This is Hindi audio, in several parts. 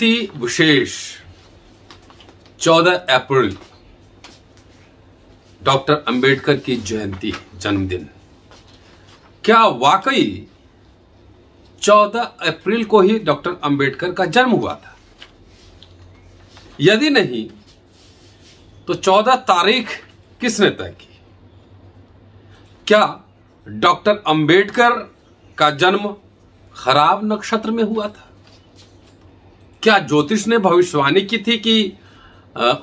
जयंती विशेष 14 अप्रैल डॉक्टर अंबेडकर की जयंती जन्मदिन क्या वाकई 14 अप्रैल को ही डॉक्टर अंबेडकर का जन्म हुआ था यदि नहीं तो 14 तारीख किसने तय की क्या डॉक्टर अंबेडकर का जन्म खराब नक्षत्र में हुआ था क्या ज्योतिष ने भविष्यवाणी की थी कि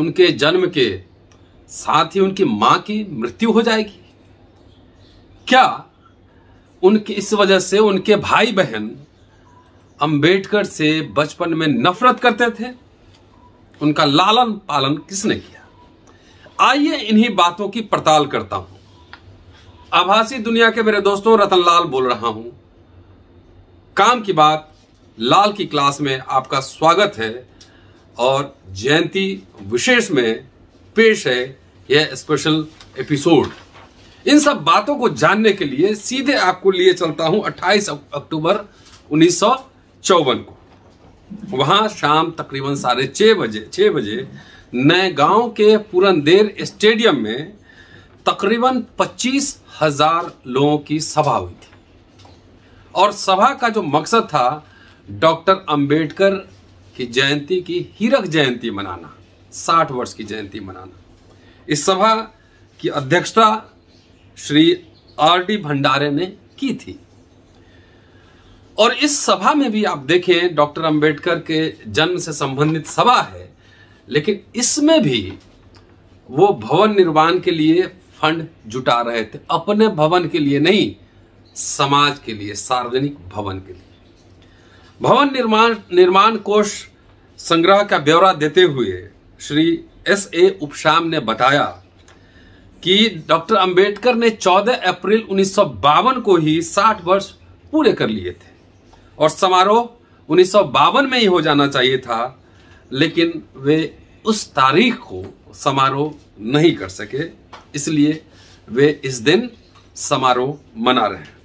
उनके जन्म के साथ ही उनकी मां की मृत्यु हो जाएगी क्या उनके इस वजह से उनके भाई बहन अंबेडकर से बचपन में नफरत करते थे उनका लालन पालन किसने किया आइए इन्हीं बातों की पड़ताल करता हूं आभासी दुनिया के मेरे दोस्तों रतनलाल बोल रहा हूं काम की बात लाल की क्लास में आपका स्वागत है और जयंती विशेष में पेश है यह स्पेशल एपिसोड इन सब बातों को जानने के लिए सीधे आपको लिए चलता हूं 28 अक्टूबर उन्नीस को वहां शाम तकरीबन साढ़े छह बजे छह बजे नए गांव के पुरंदेर स्टेडियम में तकरीबन पच्चीस हजार लोगों की सभा हुई थी और सभा का जो मकसद था डॉक्टर अंबेडकर की जयंती की हीरक जयंती मनाना 60 वर्ष की जयंती मनाना इस सभा की अध्यक्षता श्री आर डी भंडारे ने की थी और इस सभा में भी आप देखें डॉक्टर अंबेडकर के जन्म से संबंधित सभा है लेकिन इसमें भी वो भवन निर्माण के लिए फंड जुटा रहे थे अपने भवन के लिए नहीं समाज के लिए सार्वजनिक भवन के लिए भवन निर्माण निर्माण कोष संग्रह का ब्यौरा देते हुए श्री एस ए उपशाम ने बताया कि डॉक्टर अंबेडकर ने 14 अप्रैल उन्नीस को ही 60 वर्ष पूरे कर लिए थे और समारोह उन्नीस में ही हो जाना चाहिए था लेकिन वे उस तारीख को समारोह नहीं कर सके इसलिए वे इस दिन समारोह मना रहे हैं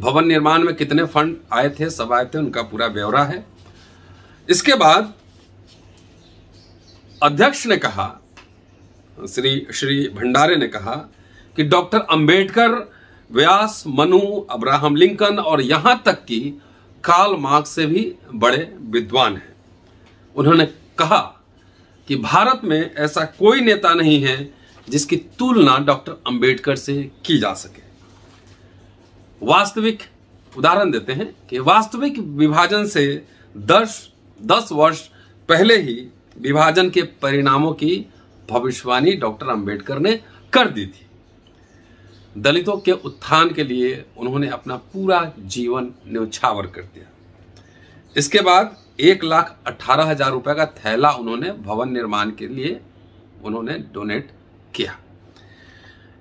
भवन निर्माण में कितने फंड आए थे सब आए थे उनका पूरा ब्यौरा है इसके बाद अध्यक्ष ने कहा श्री श्री भंडारे ने कहा कि doctor Ambedkar Vyas Manu Abraham Lincoln और यहां तक कि काल मार्ग से भी बड़े विद्वान हैं उन्होंने कहा कि भारत में ऐसा कोई नेता नहीं है जिसकी तुलना डॉक्टर अंबेडकर से की जा सके वास्तविक उदाहरण देते हैं कि वास्तविक विभाजन से दस दस वर्ष पहले ही विभाजन के परिणामों की भविष्यवाणी डॉक्टर अंबेडकर ने कर दी थी दलितों के उत्थान के लिए उन्होंने अपना पूरा जीवन न्यौछावर कर दिया इसके बाद एक लाख अठारह हजार रुपये का थैला उन्होंने भवन निर्माण के लिए उन्होंने डोनेट किया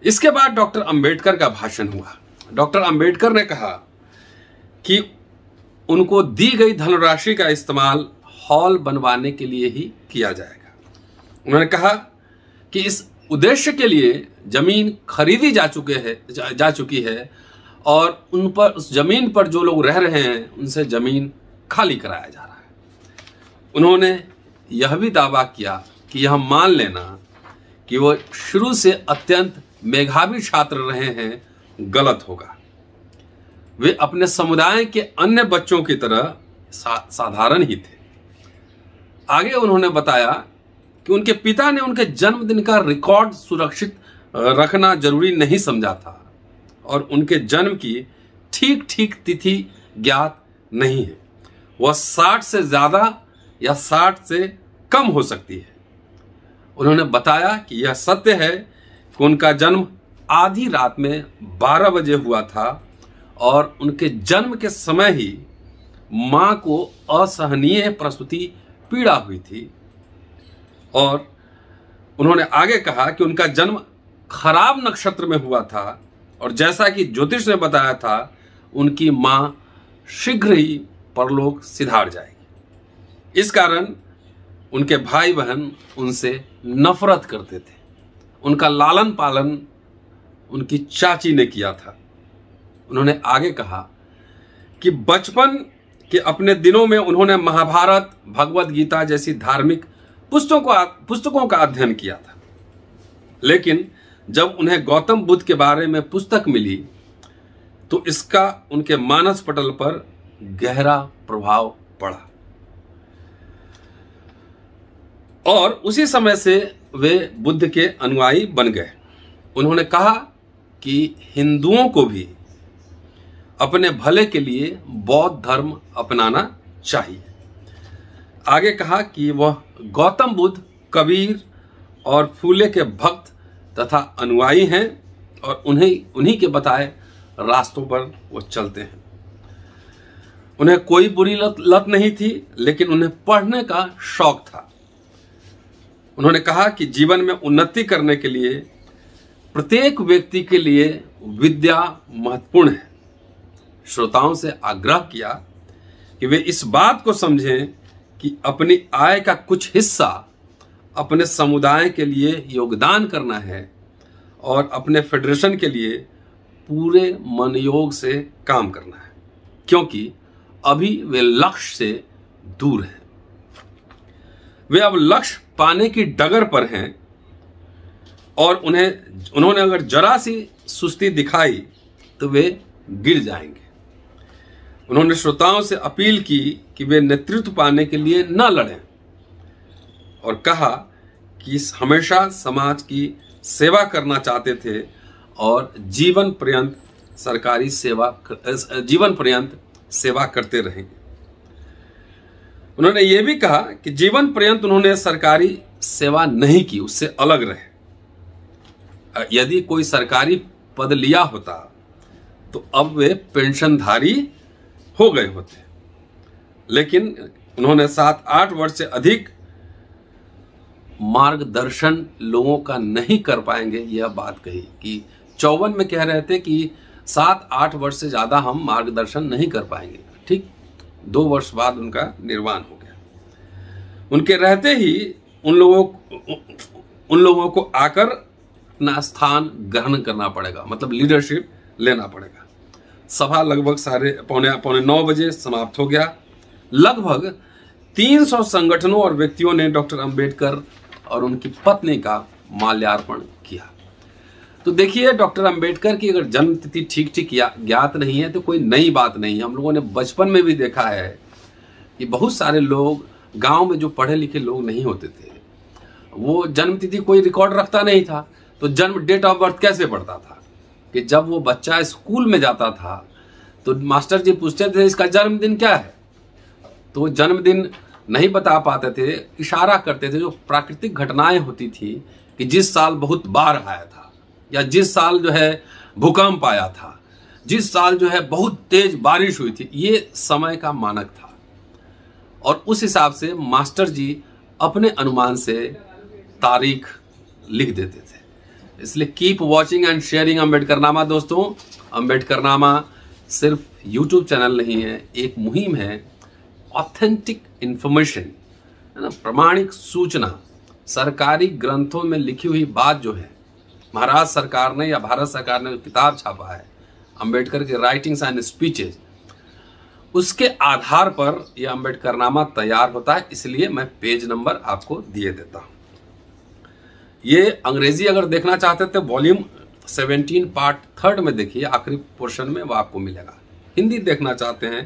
इसके बाद डॉक्टर अंबेडकर का भाषण हुआ डॉक्टर अंबेडकर ने कहा कि उनको दी गई धनराशि का इस्तेमाल हॉल बनवाने के लिए ही किया जाएगा उन्होंने कहा कि इस उद्देश्य के लिए जमीन खरीदी जा चुके है जा, जा चुकी है और उन पर उस जमीन पर जो लोग रह रहे हैं उनसे जमीन खाली कराया जा रहा है उन्होंने यह भी दावा किया कि यह मान लेना कि वो शुरू से अत्यंत मेघावी छात्र रहे हैं गलत होगा वे अपने समुदाय के अन्य बच्चों की तरह सा, साधारण ही थे आगे उन्होंने बताया कि उनके पिता ने उनके जन्मदिन का रिकॉर्ड सुरक्षित रखना जरूरी नहीं समझा था और उनके जन्म की ठीक ठीक तिथि ज्ञात नहीं है वह साठ से ज़्यादा या साठ से कम हो सकती है उन्होंने बताया कि यह सत्य है कि उनका जन्म आधी रात में 12 बजे हुआ था और उनके जन्म के समय ही माँ को असहनीय प्रसूति पीड़ा हुई थी और उन्होंने आगे कहा कि उनका जन्म खराब नक्षत्र में हुआ था और जैसा कि ज्योतिष ने बताया था उनकी माँ शीघ्र ही परलोक सिधार जाएगी इस कारण उनके भाई बहन उनसे नफरत करते थे उनका लालन पालन उनकी चाची ने किया था उन्होंने आगे कहा कि बचपन के अपने दिनों में उन्होंने महाभारत भगवत गीता जैसी धार्मिक पुस्तकों को पुस्तकों का अध्ययन किया था लेकिन जब उन्हें गौतम बुद्ध के बारे में पुस्तक मिली तो इसका उनके मानस पटल पर गहरा प्रभाव पड़ा और उसी समय से वे बुद्ध के अनुयायी बन गए उन्होंने कहा कि हिंदुओं को भी अपने भले के लिए बौद्ध धर्म अपनाना चाहिए आगे कहा कि वह गौतम बुद्ध कबीर और फूले के भक्त तथा अनुयायी हैं और उन्हें उन्हीं के बताए रास्तों पर वो चलते हैं उन्हें कोई बुरी लत लत नहीं थी लेकिन उन्हें पढ़ने का शौक था उन्होंने कहा कि जीवन में उन्नति करने के लिए प्रत्येक व्यक्ति के लिए विद्या महत्वपूर्ण है श्रोताओं से आग्रह किया कि वे इस बात को समझें कि अपनी आय का कुछ हिस्सा अपने समुदाय के लिए योगदान करना है और अपने फेडरेशन के लिए पूरे मनयोग से काम करना है क्योंकि अभी वे लक्ष्य से दूर हैं वे अब लक्ष्य पाने की डगर पर हैं और उन्हें उन्होंने अगर जरा सी सुस्ती दिखाई तो वे गिर जाएंगे उन्होंने श्रोताओं से अपील की कि वे नेतृत्व पाने के लिए न लड़ें और कहा कि हमेशा समाज की सेवा करना चाहते थे और जीवन पर्यंत सरकारी सेवा जीवन पर्यंत सेवा करते रहेंगे उन्होंने ये भी कहा कि जीवन पर्यंत उन्होंने सरकारी सेवा नहीं की उससे अलग रहे यदि कोई सरकारी पद लिया होता तो अब वे पेंशनधारी हो गए होते लेकिन उन्होंने सात आठ वर्ष से अधिक मार्गदर्शन लोगों का नहीं कर पाएंगे यह बात कही कि चौवन में कह रहे थे कि सात आठ वर्ष से ज़्यादा हम मार्गदर्शन नहीं कर पाएंगे ठीक दो वर्ष बाद उनका निर्वाण हो गया उनके रहते ही उन लोगों उन लोगों को आकर अपना स्थान ग्रहण करना पड़ेगा मतलब लीडरशिप लेना पड़ेगा सभा लगभग सारे पौने पौने नौ बजे समाप्त हो गया लगभग 300 संगठनों और व्यक्तियों ने डॉक्टर अंबेडकर और उनकी पत्नी का माल्यार्पण किया तो देखिए डॉक्टर अंबेडकर की अगर जन्म तिथि ठीक ठीक ज्ञात नहीं है तो कोई नई बात नहीं है हम लोगों ने बचपन में भी देखा है कि बहुत सारे लोग गांव में जो पढ़े लिखे लोग नहीं होते थे वो जन्मतिथि कोई रिकॉर्ड रखता नहीं था तो जन्म डेट ऑफ बर्थ कैसे पड़ता था कि जब वो बच्चा स्कूल में जाता था तो मास्टर जी पूछते थे इसका जन्मदिन क्या है तो जन्मदिन नहीं बता पाते थे इशारा करते थे जो प्राकृतिक घटनाएं होती थी कि जिस साल बहुत बाढ़ आया था या जिस साल जो है भूकंप आया था जिस साल जो है बहुत तेज बारिश हुई थी ये समय का मानक था और उस हिसाब से मास्टर जी अपने अनुमान से तारीख लिख देते थे इसलिए keep watching and sharing Ambedkar नामा दोस्तों अम्बेडकर नामा सिर्फ यूट्यूब चैनल नहीं है एक मुहिम है ऑथेंटिक इन्फॉर्मेशन है ना प्रमाणिक सूचना सरकारी ग्रंथों में लिखी हुई बात जो है महाराष्ट्र सरकार ने या भारत सरकार ने किताब छापा है अंबेडकर के राइटिंग्स एंड स्पीचेज उसके आधार पर यह अंबेडकर नामा तैयार होता है इसलिए मैं पेज नंबर आपको दिए देता हूँ ये अंग्रेजी अगर देखना चाहते थे वॉल्यूम 17 पार्ट थर्ड में देखिए आखिरी पोर्शन में वो आपको मिलेगा हिंदी देखना चाहते हैं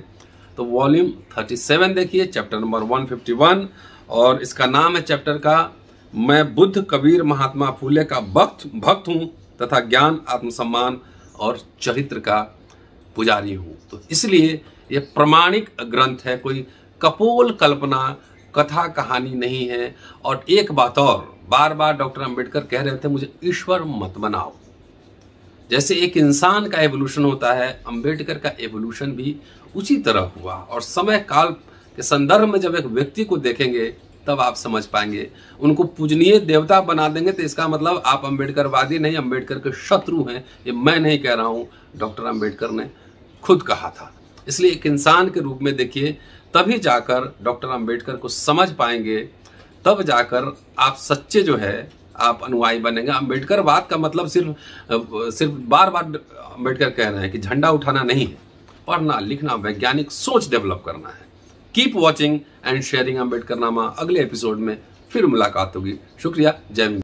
तो वॉल्यूम 37 देखिए चैप्टर नंबर 151 और इसका नाम है चैप्टर का मैं बुद्ध कबीर महात्मा फूले का भक्त भक्त हूँ तथा ज्ञान आत्मसम्मान और चरित्र का पुजारी हूँ तो इसलिए ये प्रमाणिक ग्रंथ है कोई कपोल कल्पना कथा कहानी नहीं है और एक बात और बार बार डॉक्टर अंबेडकर कह रहे थे मुझे ईश्वर मत बनाओ जैसे एक इंसान का एवोल्यूशन होता है अंबेडकर का एवोल्यूशन भी उसी तरह हुआ और समय काल के संदर्भ में जब एक व्यक्ति को देखेंगे तब आप समझ पाएंगे उनको पूजनीय देवता बना देंगे तो इसका मतलब आप अंबेडकरवादी नहीं अंबेडकर के शत्रु हैं ये मैं नहीं कह रहा हूँ डॉक्टर अंबेडकर ने खुद कहा था इसलिए एक इंसान के रूप में देखिए तभी जाकर डॉक्टर अंबेडकर को समझ पाएंगे तब जाकर आप सच्चे जो है आप अनुयायी बनेंगे बात का मतलब सिर्फ सिर्फ बार बार अम्बेडकर कह रहे हैं कि झंडा उठाना नहीं है पढ़ना लिखना वैज्ञानिक सोच डेवलप करना है keep watching and sharing Ambedkar नामा अगले एपिसोड में फिर मुलाकात होगी शुक्रिया जय